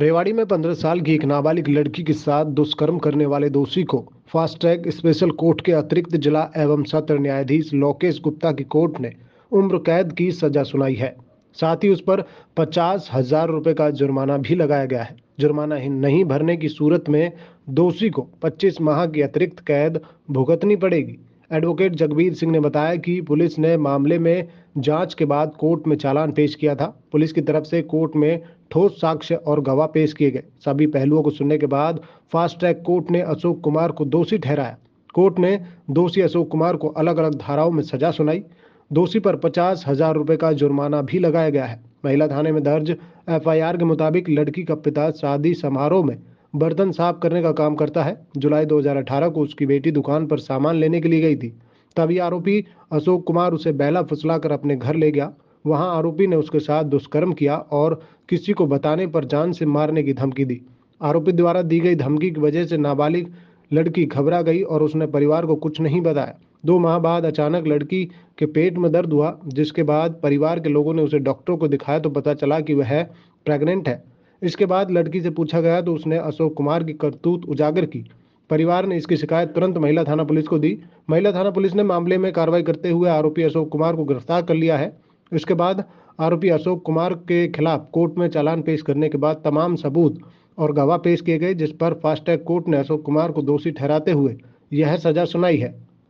रेवाड़ी में पंद्रह साल की एक नाबालिग लड़की के साथ दुष्कर्म करने वाले दोषी को फास्ट ट्रैक स्पेशल कोर्ट के अतिरिक्त जिला एवं सत्र न्यायाधीश लोकेश गुप्ता की कोर्ट ने उम्र कैद की सजा सुनाई है साथ ही उस पर पचास हजार रुपये का जुर्माना भी लगाया गया है जुर्माना ही नहीं भरने की सूरत में दोषी को 25 माह की अतिरिक्त कैद भुगतनी पड़ेगी एडवोकेट जगबीर सिंह ने बताया कि पुलिस ने मामले में जांच के बाद कोर्ट में चालान पेश किया था पुलिस की तरफ से कोर्ट में ठोस साक्ष्य और गवाह पेश किए गए सभी पहलुओं को सुनने के बाद फास्ट ट्रैक कोर्ट ने अशोक कुमार को दोषी ठहराया कोर्ट ने दोषी अशोक कुमार को अलग अलग धाराओं में सजा सुनाई दोषी पर पचास हजार रुपये का जुर्माना भी लगाया गया है महिला थाने में दर्ज एफआईआर के मुताबिक लड़की का पिता शादी समारोह में बर्तन साफ करने का काम करता है जुलाई 2018 को उसकी बेटी दुकान पर सामान लेने के लिए गई थी तभी आरोपी अशोक कुमार उसे फुसला कर अपने घर ले गया वहां आरोपी ने उसके साथ दुष्कर्म किया और किसी को बताने पर जान से मारने की धमकी दी आरोपी द्वारा दी गई धमकी की वजह से नाबालिग लड़की घबरा गई और उसने परिवार को कुछ नहीं बताया दो माह बाद अचानक लड़की के पेट में दर्द हुआ जिसके बाद परिवार के लोगों ने उसे डॉक्टरों को दिखाया तो पता चला कि वह प्रेग्नेंट है इसके बाद लड़की से पूछा गया तो उसने अशोक कुमार की करतूत उजागर की परिवार ने इसकी शिकायत तुरंत महिला थाना पुलिस को दी महिला थाना पुलिस ने मामले में कार्रवाई करते हुए आरोपी अशोक कुमार को गिरफ्तार कर लिया है इसके बाद आरोपी अशोक कुमार के खिलाफ कोर्ट में चालान पेश करने के बाद तमाम सबूत और गवाह पेश किए गए जिस पर फास्टैग कोर्ट ने अशोक कुमार को दोषी ठहराते हुए यह सजा सुनाई है